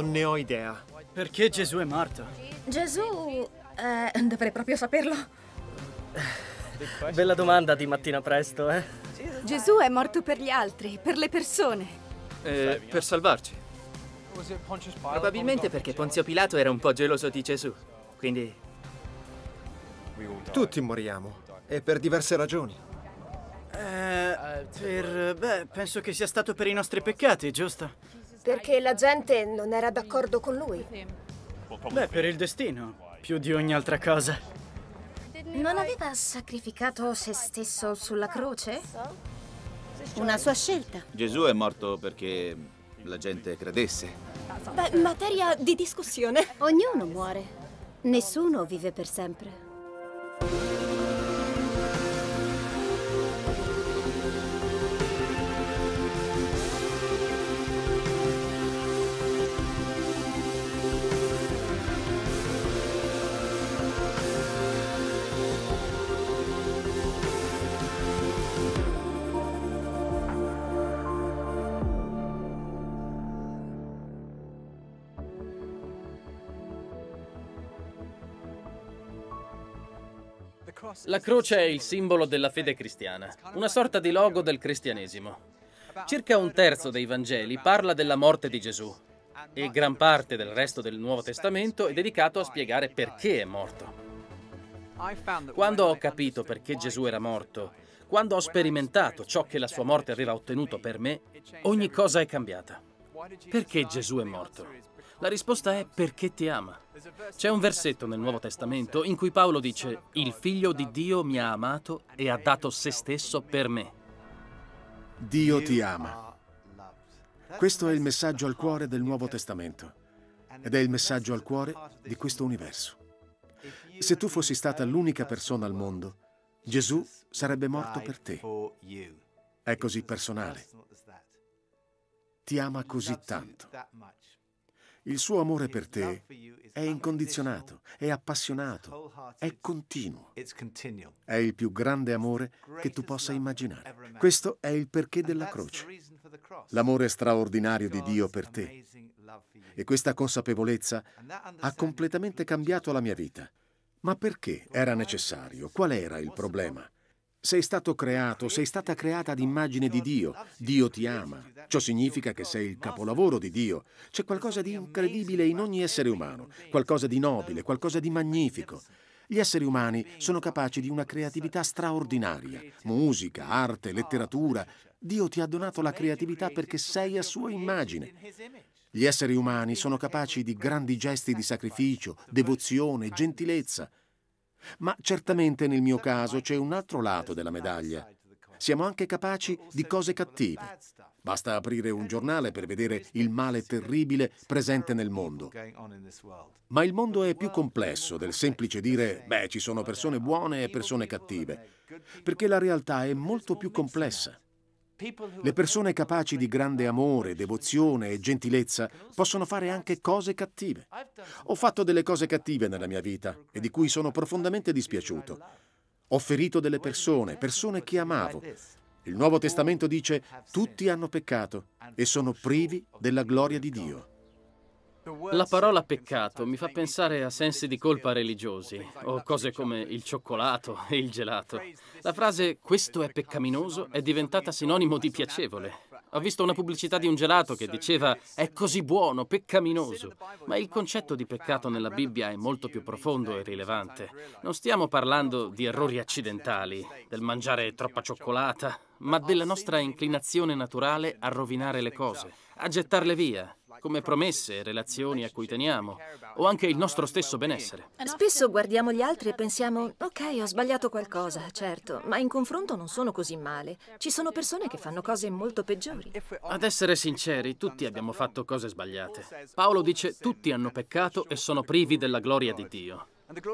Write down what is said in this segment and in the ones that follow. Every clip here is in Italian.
Non ne ho idea. Perché Gesù è morto? Gesù... Eh, dovrei proprio saperlo. Bella domanda di mattina presto, eh? Gesù è morto per gli altri, per le persone. Eh, per salvarci. Probabilmente perché Ponzio Pilato era un po' geloso di Gesù. Quindi... Tutti moriamo. E per diverse ragioni. Eh, per... beh, penso che sia stato per i nostri peccati, giusto? Perché la gente non era d'accordo con lui. Beh, per il destino, più di ogni altra cosa. Non aveva sacrificato se stesso sulla croce? Una sua scelta. Gesù è morto perché la gente credesse. Beh, materia di discussione. Ognuno muore. Nessuno vive per sempre. La croce è il simbolo della fede cristiana, una sorta di logo del cristianesimo. Circa un terzo dei Vangeli parla della morte di Gesù e gran parte del resto del Nuovo Testamento è dedicato a spiegare perché è morto. Quando ho capito perché Gesù era morto, quando ho sperimentato ciò che la sua morte aveva ottenuto per me, ogni cosa è cambiata. Perché Gesù è morto? La risposta è perché ti ama. C'è un versetto nel Nuovo Testamento in cui Paolo dice Il figlio di Dio mi ha amato e ha dato se stesso per me. Dio ti ama. Questo è il messaggio al cuore del Nuovo Testamento ed è il messaggio al cuore di questo universo. Se tu fossi stata l'unica persona al mondo, Gesù sarebbe morto per te. È così personale. Ti ama così tanto. Il suo amore per te è incondizionato, è appassionato, è continuo. È il più grande amore che tu possa immaginare. Questo è il perché della croce. L'amore straordinario di Dio per te. E questa consapevolezza ha completamente cambiato la mia vita. Ma perché era necessario? Qual era il problema? Sei stato creato, sei stata creata ad immagine di Dio. Dio ti ama. Ciò significa che sei il capolavoro di Dio. C'è qualcosa di incredibile in ogni essere umano, qualcosa di nobile, qualcosa di magnifico. Gli esseri umani sono capaci di una creatività straordinaria. Musica, arte, letteratura. Dio ti ha donato la creatività perché sei a sua immagine. Gli esseri umani sono capaci di grandi gesti di sacrificio, devozione, gentilezza. Ma certamente nel mio caso c'è un altro lato della medaglia. Siamo anche capaci di cose cattive. Basta aprire un giornale per vedere il male terribile presente nel mondo. Ma il mondo è più complesso del semplice dire, beh, ci sono persone buone e persone cattive, perché la realtà è molto più complessa. Le persone capaci di grande amore, devozione e gentilezza possono fare anche cose cattive. Ho fatto delle cose cattive nella mia vita e di cui sono profondamente dispiaciuto. Ho ferito delle persone, persone che amavo. Il Nuovo Testamento dice, tutti hanno peccato e sono privi della gloria di Dio. La parola peccato mi fa pensare a sensi di colpa religiosi o cose come il cioccolato e il gelato. La frase questo è peccaminoso è diventata sinonimo di piacevole. Ho visto una pubblicità di un gelato che diceva è così buono, peccaminoso. Ma il concetto di peccato nella Bibbia è molto più profondo e rilevante. Non stiamo parlando di errori accidentali, del mangiare troppa cioccolata, ma della nostra inclinazione naturale a rovinare le cose, a gettarle via, come promesse e relazioni a cui teniamo, o anche il nostro stesso benessere. Spesso guardiamo gli altri e pensiamo, ok, ho sbagliato qualcosa, certo, ma in confronto non sono così male. Ci sono persone che fanno cose molto peggiori. Ad essere sinceri, tutti abbiamo fatto cose sbagliate. Paolo dice, tutti hanno peccato e sono privi della gloria di Dio.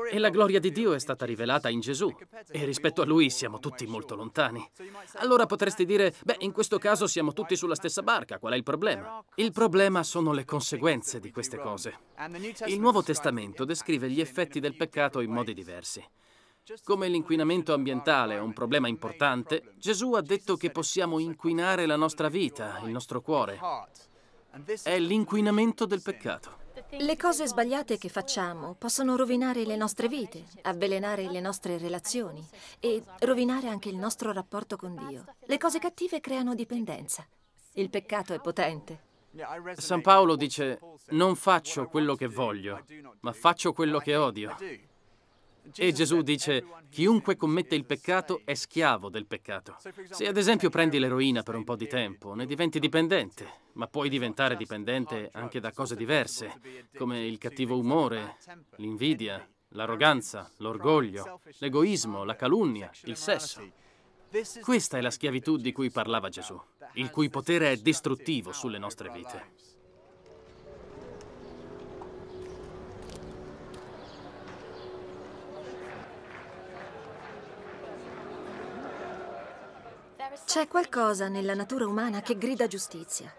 E la gloria di Dio è stata rivelata in Gesù e rispetto a lui siamo tutti molto lontani. Allora potresti dire, beh, in questo caso siamo tutti sulla stessa barca, qual è il problema? Il problema sono le conseguenze di queste cose. Il Nuovo Testamento descrive gli effetti del peccato in modi diversi. Come l'inquinamento ambientale è un problema importante, Gesù ha detto che possiamo inquinare la nostra vita, il nostro cuore. È l'inquinamento del peccato. Le cose sbagliate che facciamo possono rovinare le nostre vite, avvelenare le nostre relazioni e rovinare anche il nostro rapporto con Dio. Le cose cattive creano dipendenza. Il peccato è potente. San Paolo dice, non faccio quello che voglio, ma faccio quello che odio. E Gesù dice, chiunque commette il peccato è schiavo del peccato. Se ad esempio prendi l'eroina per un po' di tempo, ne diventi dipendente, ma puoi diventare dipendente anche da cose diverse, come il cattivo umore, l'invidia, l'arroganza, l'orgoglio, l'egoismo, la calunnia, il sesso. Questa è la schiavitù di cui parlava Gesù, il cui potere è distruttivo sulle nostre vite. C'è qualcosa nella natura umana che grida giustizia.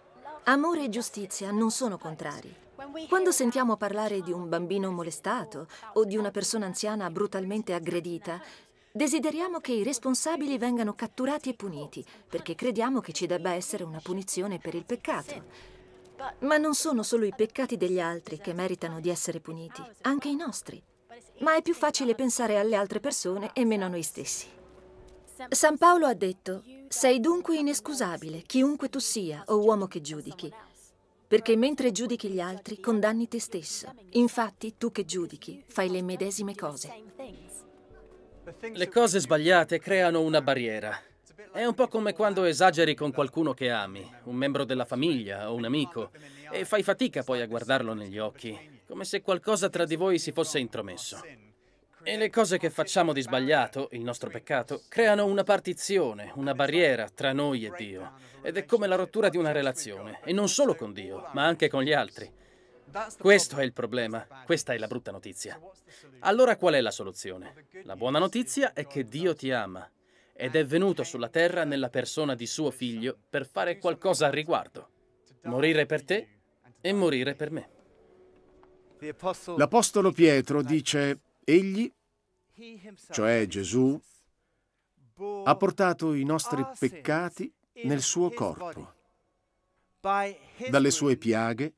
Amore e giustizia non sono contrari. Quando sentiamo parlare di un bambino molestato o di una persona anziana brutalmente aggredita, desideriamo che i responsabili vengano catturati e puniti, perché crediamo che ci debba essere una punizione per il peccato. Ma non sono solo i peccati degli altri che meritano di essere puniti, anche i nostri. Ma è più facile pensare alle altre persone e meno a noi stessi. San Paolo ha detto, sei dunque inescusabile, chiunque tu sia o uomo che giudichi, perché mentre giudichi gli altri condanni te stesso. Infatti tu che giudichi fai le medesime cose. Le cose sbagliate creano una barriera. È un po' come quando esageri con qualcuno che ami, un membro della famiglia o un amico, e fai fatica poi a guardarlo negli occhi, come se qualcosa tra di voi si fosse intromesso. E le cose che facciamo di sbagliato, il nostro peccato, creano una partizione, una barriera tra noi e Dio. Ed è come la rottura di una relazione, e non solo con Dio, ma anche con gli altri. Questo è il problema, questa è la brutta notizia. Allora qual è la soluzione? La buona notizia è che Dio ti ama ed è venuto sulla terra nella persona di suo figlio per fare qualcosa al riguardo. Morire per te e morire per me. L'Apostolo Pietro dice Egli, cioè Gesù, ha portato i nostri peccati nel suo corpo. Dalle sue piaghe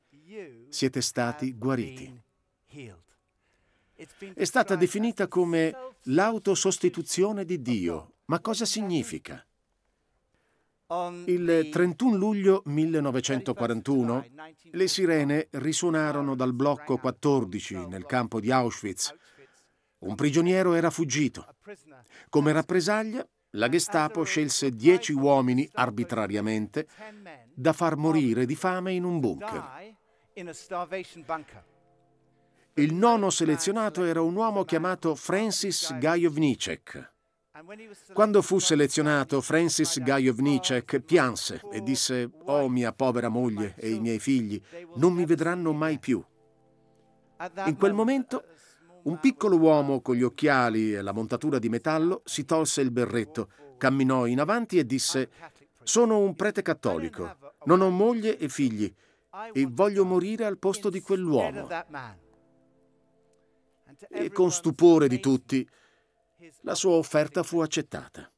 siete stati guariti. È stata definita come l'autosostituzione di Dio. Ma cosa significa? Il 31 luglio 1941 le sirene risuonarono dal blocco 14 nel campo di Auschwitz un prigioniero era fuggito. Come rappresaglia, la Gestapo scelse dieci uomini arbitrariamente da far morire di fame in un bunker. Il nono selezionato era un uomo chiamato Francis Gajovnicek. Quando fu selezionato, Francis Gajovnicek pianse e disse «Oh mia povera moglie e i miei figli, non mi vedranno mai più». In quel momento un piccolo uomo con gli occhiali e la montatura di metallo si tolse il berretto, camminò in avanti e disse Sono un prete cattolico, non ho moglie e figli e voglio morire al posto di quell'uomo. E con stupore di tutti, la sua offerta fu accettata.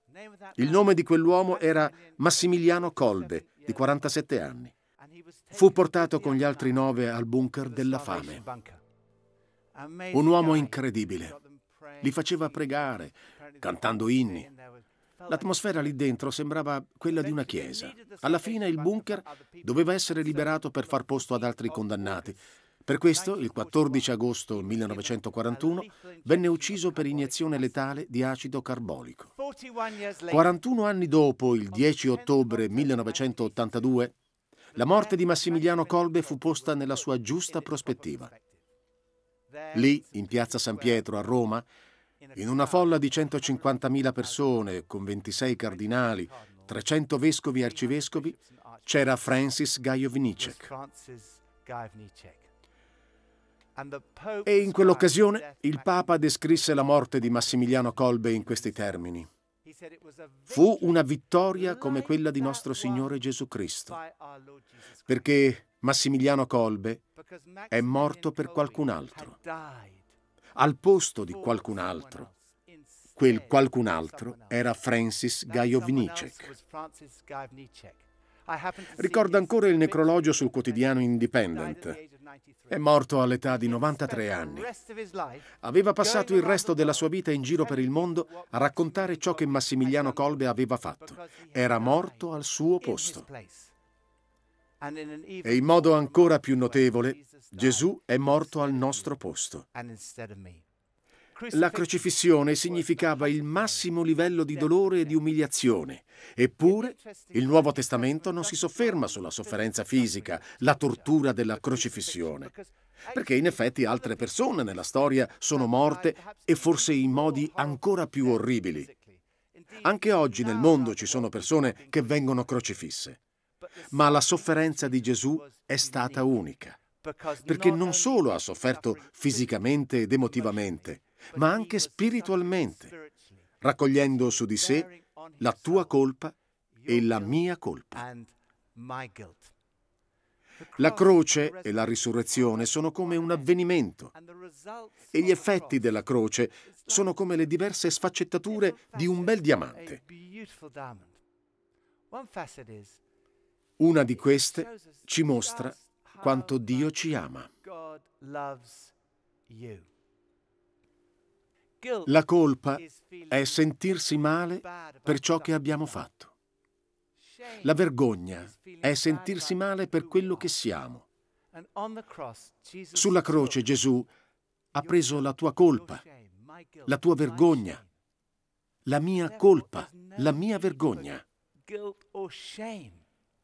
Il nome di quell'uomo era Massimiliano Colbe, di 47 anni. Fu portato con gli altri nove al bunker della fame. Un uomo incredibile. Li faceva pregare, cantando inni. L'atmosfera lì dentro sembrava quella di una chiesa. Alla fine il bunker doveva essere liberato per far posto ad altri condannati. Per questo, il 14 agosto 1941, venne ucciso per iniezione letale di acido carbolico. 41 anni dopo, il 10 ottobre 1982, la morte di Massimiliano Colbe fu posta nella sua giusta prospettiva. Lì, in piazza San Pietro a Roma, in una folla di 150.000 persone, con 26 cardinali, 300 vescovi e arcivescovi, c'era Francis Gaio E in quell'occasione il Papa descrisse la morte di Massimiliano Kolbe in questi termini. Fu una vittoria come quella di nostro Signore Gesù Cristo, perché Massimiliano Colbe è morto per qualcun altro, al posto di qualcun altro. Quel qualcun altro era Francis Gaio Ricorda ancora il necrologio sul quotidiano Independent. È morto all'età di 93 anni. Aveva passato il resto della sua vita in giro per il mondo a raccontare ciò che Massimiliano Colbe aveva fatto. Era morto al suo posto. E in modo ancora più notevole, Gesù è morto al nostro posto. La crocifissione significava il massimo livello di dolore e di umiliazione. Eppure il Nuovo Testamento non si sofferma sulla sofferenza fisica, la tortura della crocifissione, perché in effetti altre persone nella storia sono morte e forse in modi ancora più orribili. Anche oggi nel mondo ci sono persone che vengono crocifisse, ma la sofferenza di Gesù è stata unica perché non solo ha sofferto fisicamente ed emotivamente, ma anche spiritualmente, raccogliendo su di sé la tua colpa e la mia colpa. La croce e la risurrezione sono come un avvenimento e gli effetti della croce sono come le diverse sfaccettature di un bel diamante. Una di queste ci mostra quanto Dio ci ama. La colpa è sentirsi male per ciò che abbiamo fatto. La vergogna è sentirsi male per quello che siamo. Sulla croce Gesù ha preso la tua colpa, la tua vergogna, la mia colpa, la mia vergogna.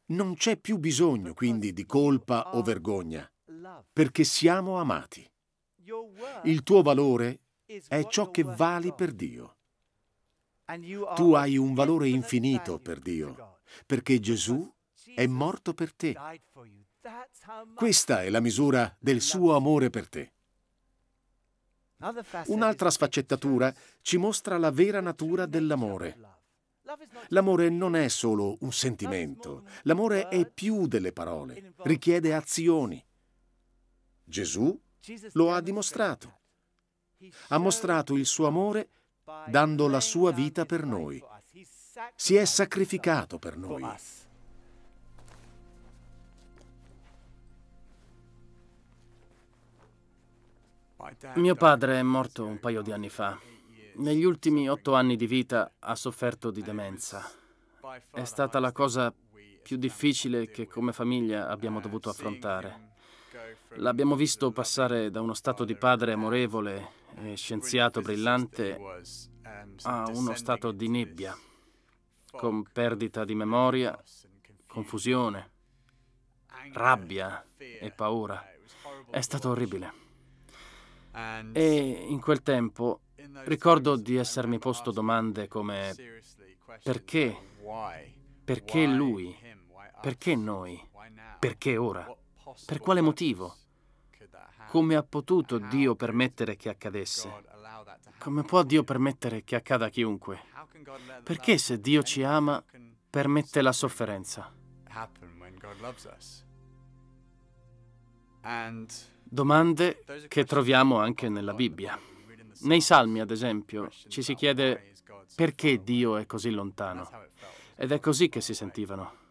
Non c'è più bisogno quindi di colpa o vergogna, perché siamo amati. Il tuo valore è è ciò che vali per Dio. Tu hai un valore infinito per Dio, perché Gesù è morto per te. Questa è la misura del suo amore per te. Un'altra sfaccettatura ci mostra la vera natura dell'amore. L'amore non è solo un sentimento, l'amore è più delle parole, richiede azioni. Gesù lo ha dimostrato ha mostrato il suo amore dando la sua vita per noi. Si è sacrificato per noi. Mio padre è morto un paio di anni fa. Negli ultimi otto anni di vita ha sofferto di demenza. È stata la cosa più difficile che come famiglia abbiamo dovuto affrontare. L'abbiamo visto passare da uno stato di padre amorevole e scienziato brillante a uno stato di nebbia, con perdita di memoria, confusione, rabbia e paura. È stato orribile. E in quel tempo ricordo di essermi posto domande come perché? Perché lui? Perché noi? Perché ora? Per quale motivo? Come ha potuto Dio permettere che accadesse? Come può Dio permettere che accada a chiunque? Perché se Dio ci ama, permette la sofferenza? Domande che troviamo anche nella Bibbia. Nei Salmi, ad esempio, ci si chiede perché Dio è così lontano. Ed è così che si sentivano.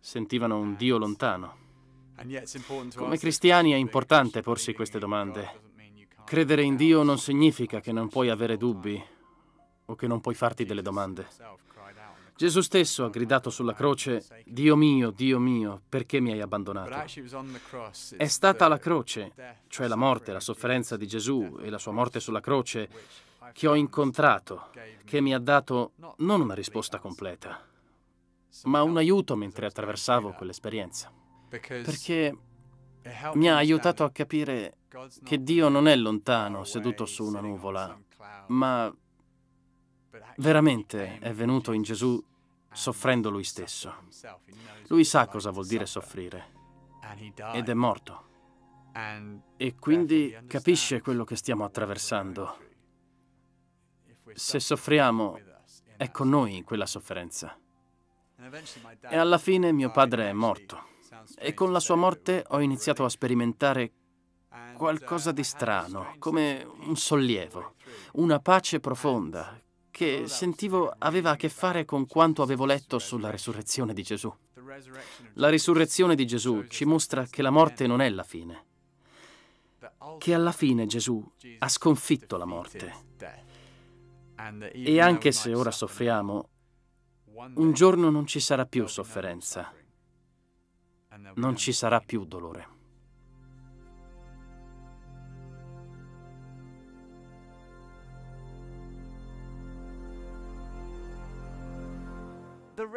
Sentivano un Dio lontano. Come cristiani è importante porsi queste domande. Credere in Dio non significa che non puoi avere dubbi o che non puoi farti delle domande. Gesù stesso ha gridato sulla croce, Dio mio, Dio mio, perché mi hai abbandonato? È stata la croce, cioè la morte, la sofferenza di Gesù e la sua morte sulla croce, che ho incontrato, che mi ha dato non una risposta completa, ma un aiuto mentre attraversavo quell'esperienza perché mi ha aiutato a capire che Dio non è lontano, seduto su una nuvola, ma veramente è venuto in Gesù soffrendo lui stesso. Lui sa cosa vuol dire soffrire ed è morto. E quindi capisce quello che stiamo attraversando. Se soffriamo, è con noi in quella sofferenza. E alla fine mio padre è morto e con la sua morte ho iniziato a sperimentare qualcosa di strano, come un sollievo, una pace profonda che sentivo aveva a che fare con quanto avevo letto sulla risurrezione di Gesù. La risurrezione di Gesù ci mostra che la morte non è la fine, che alla fine Gesù ha sconfitto la morte. E anche se ora soffriamo, un giorno non ci sarà più sofferenza non ci sarà più dolore.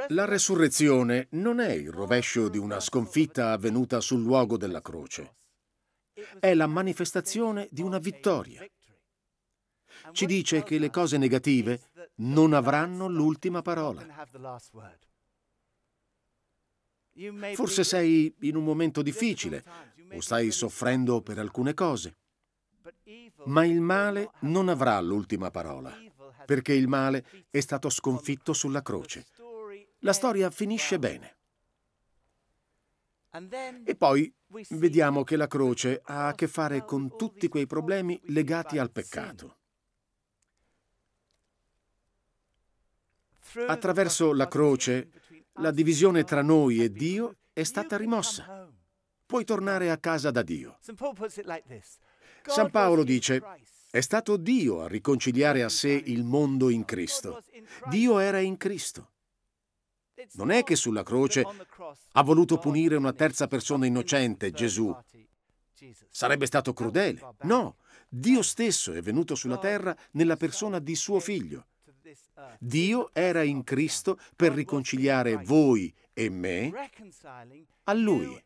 La resurrezione non è il rovescio di una sconfitta avvenuta sul luogo della croce. È la manifestazione di una vittoria. Ci dice che le cose negative non avranno l'ultima parola. Forse sei in un momento difficile o stai soffrendo per alcune cose. Ma il male non avrà l'ultima parola, perché il male è stato sconfitto sulla croce. La storia finisce bene. E poi vediamo che la croce ha a che fare con tutti quei problemi legati al peccato. Attraverso la croce la divisione tra noi e Dio è stata rimossa. Puoi tornare a casa da Dio. San Paolo dice, è stato Dio a riconciliare a sé il mondo in Cristo. Dio era in Cristo. Non è che sulla croce ha voluto punire una terza persona innocente, Gesù. Sarebbe stato crudele. No, Dio stesso è venuto sulla terra nella persona di suo figlio. Dio era in Cristo per riconciliare voi e me a Lui.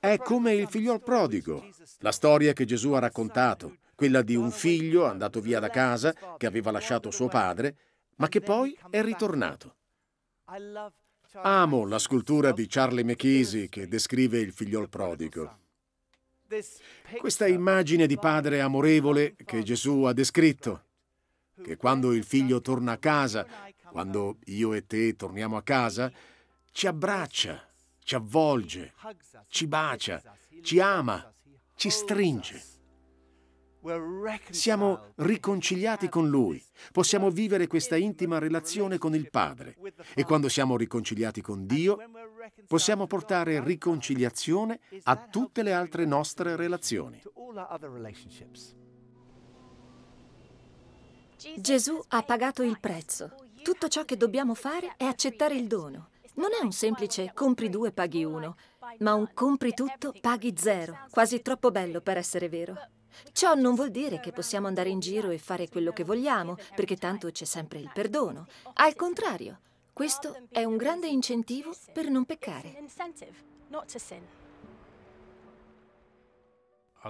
È come il figliol prodigo, la storia che Gesù ha raccontato, quella di un figlio andato via da casa che aveva lasciato suo padre, ma che poi è ritornato. Amo la scultura di Charlie McKeesey che descrive il figliol prodigo. Questa immagine di padre amorevole che Gesù ha descritto, che quando il figlio torna a casa, quando io e te torniamo a casa, ci abbraccia, ci avvolge, ci bacia, ci ama, ci stringe. Siamo riconciliati con Lui, possiamo vivere questa intima relazione con il Padre e quando siamo riconciliati con Dio possiamo portare riconciliazione a tutte le altre nostre relazioni. Gesù ha pagato il prezzo. Tutto ciò che dobbiamo fare è accettare il dono. Non è un semplice compri due, paghi uno, ma un compri tutto, paghi zero. Quasi troppo bello per essere vero. Ciò non vuol dire che possiamo andare in giro e fare quello che vogliamo, perché tanto c'è sempre il perdono. Al contrario, questo è un grande incentivo per non peccare.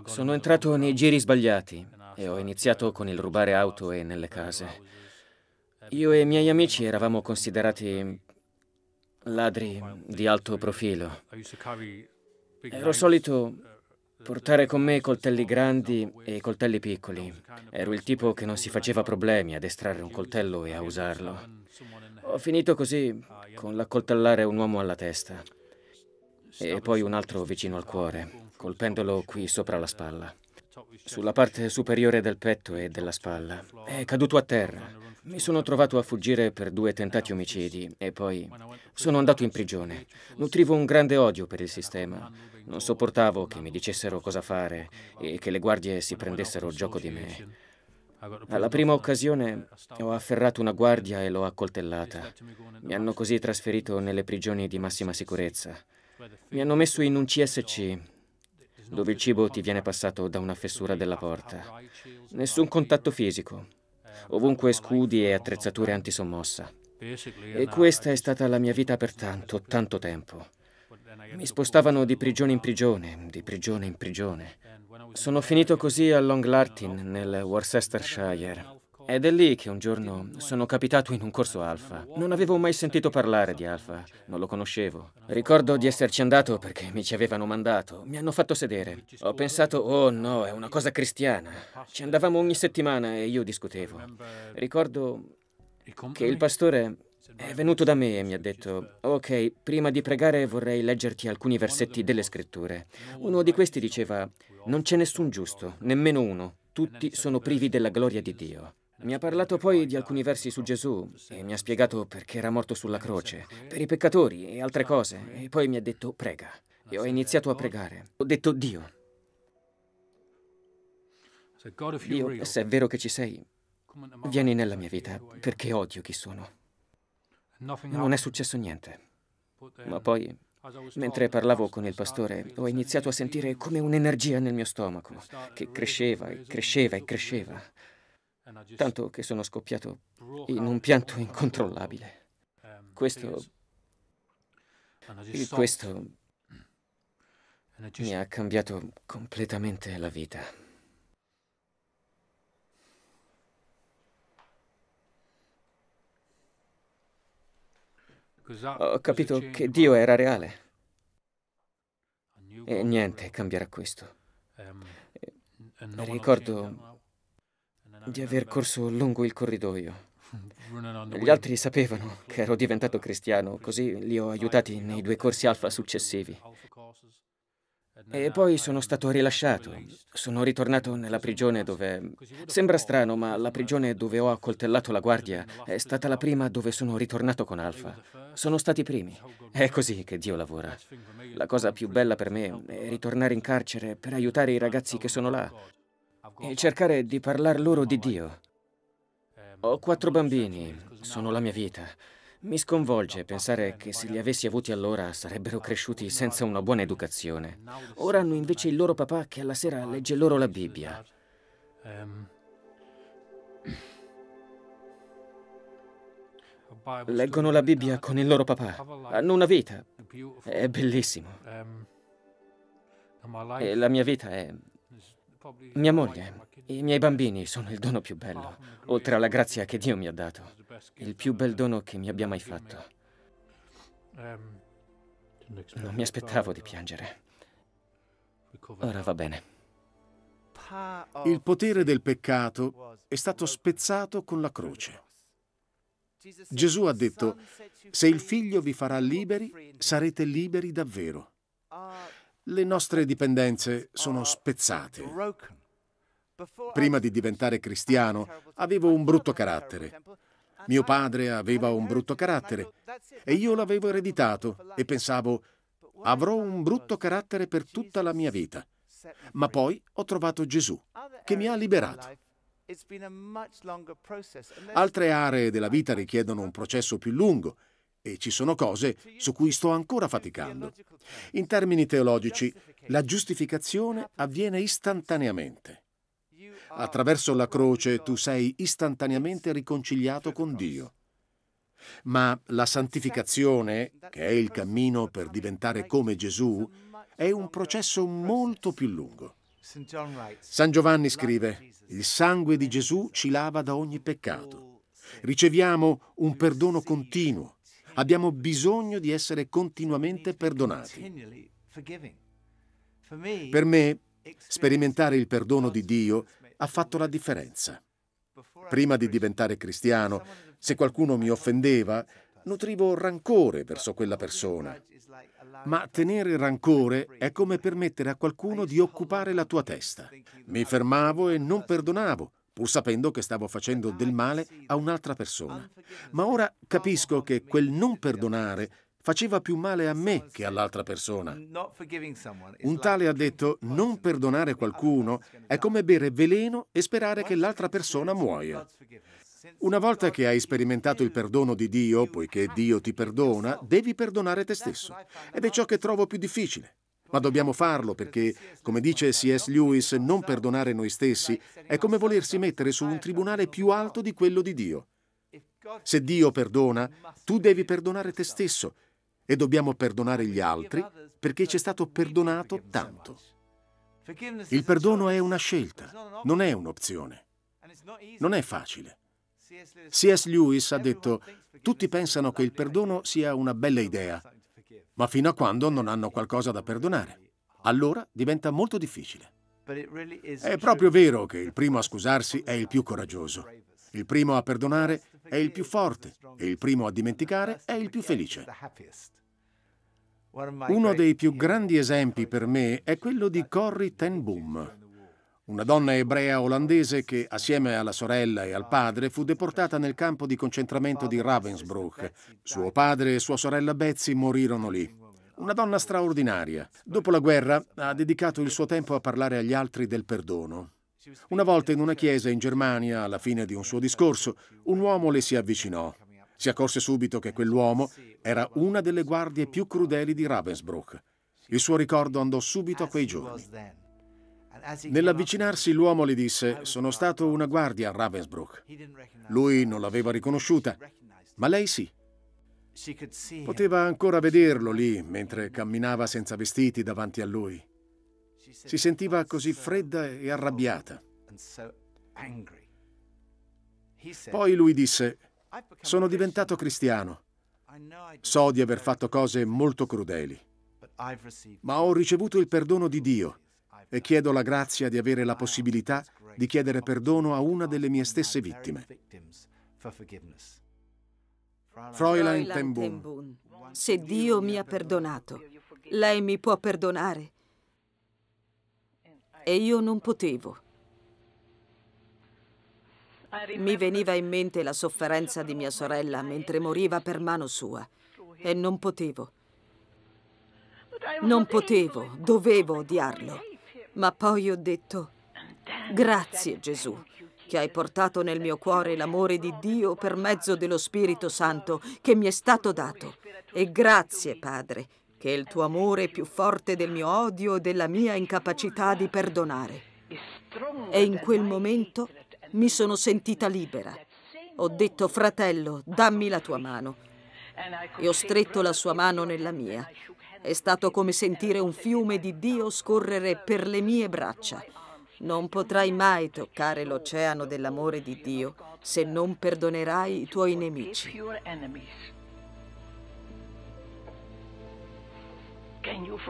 Sono entrato nei giri sbagliati e ho iniziato con il rubare auto e nelle case. Io e i miei amici eravamo considerati ladri di alto profilo. Ero solito Portare con me coltelli grandi e coltelli piccoli. Ero il tipo che non si faceva problemi ad estrarre un coltello e a usarlo. Ho finito così con l'accoltellare un uomo alla testa e poi un altro vicino al cuore, colpendolo qui sopra la spalla, sulla parte superiore del petto e della spalla. È caduto a terra. Mi sono trovato a fuggire per due tentati omicidi e poi sono andato in prigione. Nutrivo un grande odio per il sistema. Non sopportavo che mi dicessero cosa fare e che le guardie si prendessero gioco di me. Alla prima occasione ho afferrato una guardia e l'ho accoltellata. Mi hanno così trasferito nelle prigioni di massima sicurezza. Mi hanno messo in un CSC dove il cibo ti viene passato da una fessura della porta. Nessun contatto fisico. Ovunque scudi e attrezzature antisommossa. E questa è stata la mia vita per tanto, tanto tempo. Mi spostavano di prigione in prigione, di prigione in prigione. Sono finito così a Longlartin, nel Worcestershire. Ed è lì che un giorno sono capitato in un corso alfa. Non avevo mai sentito parlare di alfa, non lo conoscevo. Ricordo di esserci andato perché mi ci avevano mandato, mi hanno fatto sedere. Ho pensato, oh no, è una cosa cristiana. Ci andavamo ogni settimana e io discutevo. Ricordo che il pastore è venuto da me e mi ha detto, ok, prima di pregare vorrei leggerti alcuni versetti delle scritture. Uno di questi diceva, non c'è nessun giusto, nemmeno uno, tutti sono privi della gloria di Dio. Mi ha parlato poi di alcuni versi su Gesù e mi ha spiegato perché era morto sulla croce, per i peccatori e altre cose, e poi mi ha detto prega. E ho iniziato a pregare. Ho detto Dio. Dio, se è vero che ci sei, vieni nella mia vita, perché odio chi sono. Non è successo niente. Eh, Ma poi, mentre parlavo con il pastore, ho iniziato a sentire come un'energia nel mio stomaco, che cresceva e cresceva e cresceva, tanto che sono scoppiato in un pianto incontrollabile. Um, questo... E Questo mi ha cambiato completamente la vita. ho capito che Dio era reale. E niente cambierà questo. Ehm, eh, ricordo di aver corso lungo il corridoio. Gli altri sapevano che ero diventato cristiano, così li ho aiutati nei due corsi alfa successivi. E poi sono stato rilasciato. Sono ritornato nella prigione dove... Sembra strano, ma la prigione dove ho accoltellato la guardia è stata la prima dove sono ritornato con Alfa. Sono stati i primi. È così che Dio lavora. La cosa più bella per me è ritornare in carcere per aiutare i ragazzi che sono là e cercare di parlar loro di Dio. Ho quattro bambini, sono la mia vita. Mi sconvolge pensare che se li avessi avuti allora sarebbero cresciuti senza una buona educazione. Ora hanno invece il loro papà che alla sera legge loro la Bibbia. Leggono la Bibbia con il loro papà. Hanno una vita. È bellissimo. E la mia vita è... Mia moglie, i miei bambini sono il dono più bello, oltre alla grazia che Dio mi ha dato il più bel dono che mi abbia mai fatto. Non mi aspettavo di piangere. Ora va bene. Il potere del peccato è stato spezzato con la croce. Gesù ha detto, se il figlio vi farà liberi, sarete liberi davvero. Le nostre dipendenze sono spezzate. Prima di diventare cristiano avevo un brutto carattere. Mio padre aveva un brutto carattere e io l'avevo ereditato e pensavo avrò un brutto carattere per tutta la mia vita. Ma poi ho trovato Gesù che mi ha liberato. Altre aree della vita richiedono un processo più lungo e ci sono cose su cui sto ancora faticando. In termini teologici, la giustificazione avviene istantaneamente. Attraverso la croce tu sei istantaneamente riconciliato con Dio. Ma la santificazione, che è il cammino per diventare come Gesù, è un processo molto più lungo. San Giovanni scrive, il sangue di Gesù ci lava da ogni peccato. Riceviamo un perdono continuo. Abbiamo bisogno di essere continuamente perdonati. Per me, sperimentare il perdono di Dio ha fatto la differenza. Prima di diventare cristiano, se qualcuno mi offendeva, nutrivo rancore verso quella persona. Ma tenere rancore è come permettere a qualcuno di occupare la tua testa. Mi fermavo e non perdonavo, pur sapendo che stavo facendo del male a un'altra persona. Ma ora capisco che quel non perdonare faceva più male a me che all'altra persona. Un tale ha detto, non perdonare qualcuno è come bere veleno e sperare che l'altra persona muoia. Una volta che hai sperimentato il perdono di Dio, poiché Dio ti perdona, devi perdonare te stesso. Ed è ciò che trovo più difficile. Ma dobbiamo farlo perché, come dice C.S. Lewis, non perdonare noi stessi è come volersi mettere su un tribunale più alto di quello di Dio. Se Dio perdona, tu devi perdonare te stesso e dobbiamo perdonare gli altri perché ci è stato perdonato tanto. Il perdono è una scelta, non è un'opzione. Non è facile. C.S. Lewis ha detto, tutti pensano che il perdono sia una bella idea, ma fino a quando non hanno qualcosa da perdonare. Allora diventa molto difficile. È proprio vero che il primo a scusarsi è il più coraggioso. Il primo a perdonare è il più forte e il primo a dimenticare è il più felice. Uno dei più grandi esempi per me è quello di Corrie Ten Boom, una donna ebrea olandese che, assieme alla sorella e al padre, fu deportata nel campo di concentramento di Ravensbrück. Suo padre e sua sorella Betsy morirono lì. Una donna straordinaria. Dopo la guerra ha dedicato il suo tempo a parlare agli altri del perdono. Una volta in una chiesa in Germania, alla fine di un suo discorso, un uomo le si avvicinò. Si accorse subito che quell'uomo era una delle guardie più crudeli di Ravensbrück. Il suo ricordo andò subito a quei giorni. Nell'avvicinarsi l'uomo le disse, sono stato una guardia a Ravensbrück. Lui non l'aveva riconosciuta, ma lei sì. Poteva ancora vederlo lì mentre camminava senza vestiti davanti a lui. Si sentiva così fredda e arrabbiata. Poi lui disse, sono diventato cristiano. So di aver fatto cose molto crudeli, ma ho ricevuto il perdono di Dio e chiedo la grazia di avere la possibilità di chiedere perdono a una delle mie stesse vittime. Fräulein Tembun. Se Dio mi ha perdonato, lei mi può perdonare e io non potevo. Mi veniva in mente la sofferenza di mia sorella mentre moriva per mano sua e non potevo. Non potevo, dovevo odiarlo. Ma poi ho detto, grazie Gesù, che hai portato nel mio cuore l'amore di Dio per mezzo dello Spirito Santo che mi è stato dato. E grazie Padre, che il tuo amore è più forte del mio odio e della mia incapacità di perdonare. E in quel momento mi sono sentita libera. Ho detto, fratello, dammi la tua mano. E ho stretto la sua mano nella mia. È stato come sentire un fiume di Dio scorrere per le mie braccia. Non potrai mai toccare l'oceano dell'amore di Dio se non perdonerai i tuoi nemici.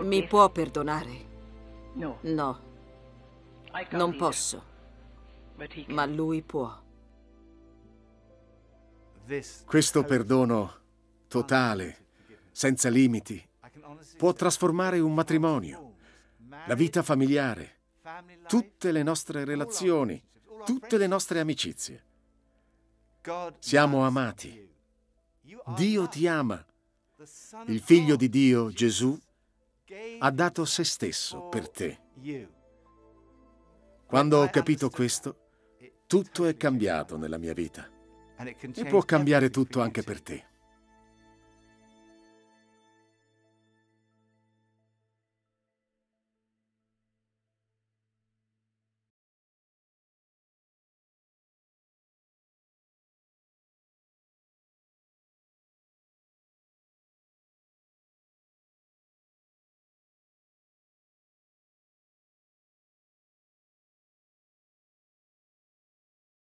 Mi può perdonare? No. Non posso. Ma lui può. Questo perdono totale, senza limiti, può trasformare un matrimonio, la vita familiare, tutte le nostre relazioni, tutte le nostre amicizie. Siamo amati. Dio ti ama. Il figlio di Dio, Gesù, ha dato se stesso per te. Quando ho capito questo, tutto è cambiato nella mia vita e può cambiare tutto anche per te.